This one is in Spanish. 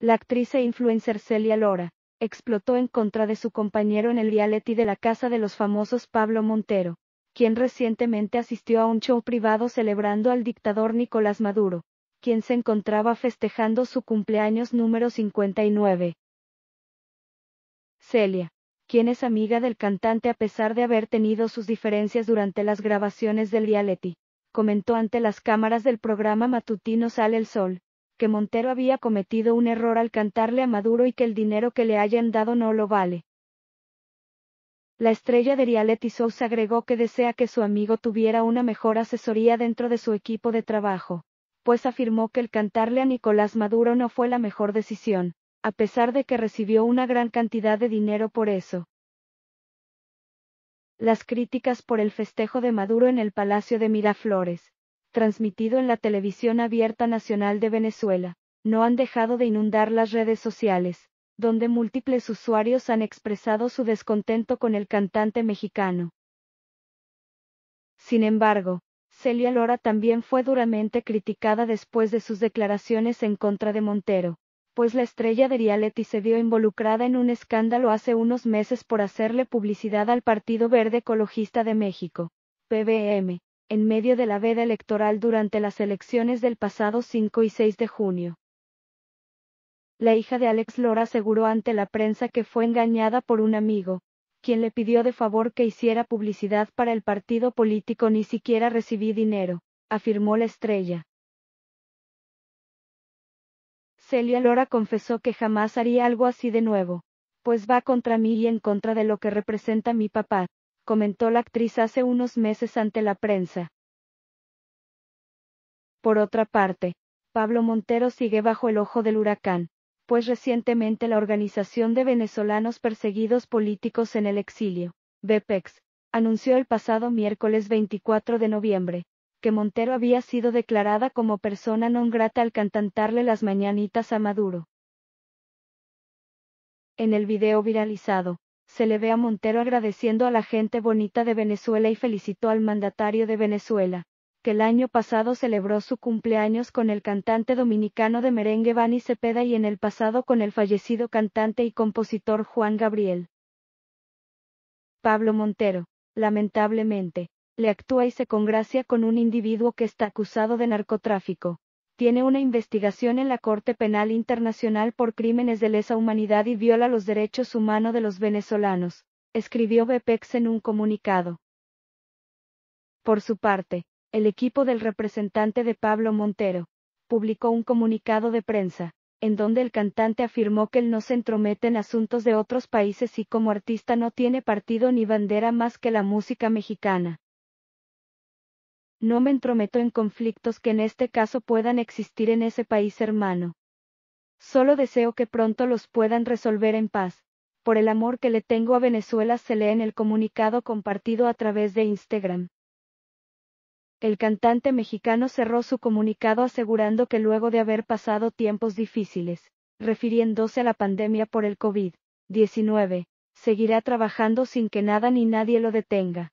La actriz e influencer Celia Lora explotó en contra de su compañero en el reality de la Casa de los Famosos Pablo Montero, quien recientemente asistió a un show privado celebrando al dictador Nicolás Maduro, quien se encontraba festejando su cumpleaños número 59. Celia, quien es amiga del cantante a pesar de haber tenido sus diferencias durante las grabaciones del reality, comentó ante las cámaras del programa matutino Sal el Sol, que Montero había cometido un error al cantarle a Maduro y que el dinero que le hayan dado no lo vale. La estrella de reality shows agregó que desea que su amigo tuviera una mejor asesoría dentro de su equipo de trabajo, pues afirmó que el cantarle a Nicolás Maduro no fue la mejor decisión, a pesar de que recibió una gran cantidad de dinero por eso. Las críticas por el festejo de Maduro en el Palacio de Miraflores transmitido en la televisión abierta nacional de Venezuela, no han dejado de inundar las redes sociales, donde múltiples usuarios han expresado su descontento con el cantante mexicano. Sin embargo, Celia Lora también fue duramente criticada después de sus declaraciones en contra de Montero, pues la estrella de Rialetti se vio involucrada en un escándalo hace unos meses por hacerle publicidad al Partido Verde Ecologista de México, PBM, en medio de la veda electoral durante las elecciones del pasado 5 y 6 de junio. La hija de Alex Lora aseguró ante la prensa que fue engañada por un amigo, quien le pidió de favor que hiciera publicidad para el partido político ni siquiera recibí dinero, afirmó la estrella. Celia Lora confesó que jamás haría algo así de nuevo, pues va contra mí y en contra de lo que representa mi papá, comentó la actriz hace unos meses ante la prensa. Por otra parte, Pablo Montero sigue bajo el ojo del huracán, pues recientemente la Organización de Venezolanos Perseguidos Políticos en el Exilio, Bepex, anunció el pasado miércoles 24 de noviembre, que Montero había sido declarada como persona non grata al cantantarle las mañanitas a Maduro. En el video viralizado, se le ve a Montero agradeciendo a la gente bonita de Venezuela y felicitó al mandatario de Venezuela, que el año pasado celebró su cumpleaños con el cantante dominicano de merengue Bani Cepeda y en el pasado con el fallecido cantante y compositor Juan Gabriel. Pablo Montero, lamentablemente, le actúa y se congracia con un individuo que está acusado de narcotráfico, tiene una investigación en la Corte Penal Internacional por crímenes de lesa humanidad y viola los derechos humanos de los venezolanos, escribió Bepex en un comunicado. Por su parte, el equipo del representante de Pablo Montero, publicó un comunicado de prensa, en donde el cantante afirmó que él no se entromete en asuntos de otros países y como artista no tiene partido ni bandera más que la música mexicana. No me entrometo en conflictos que en este caso puedan existir en ese país hermano. Solo deseo que pronto los puedan resolver en paz. Por el amor que le tengo a Venezuela se lee en el comunicado compartido a través de Instagram. El cantante mexicano cerró su comunicado asegurando que luego de haber pasado tiempos difíciles, refiriéndose a la pandemia por el COVID-19, seguirá trabajando sin que nada ni nadie lo detenga.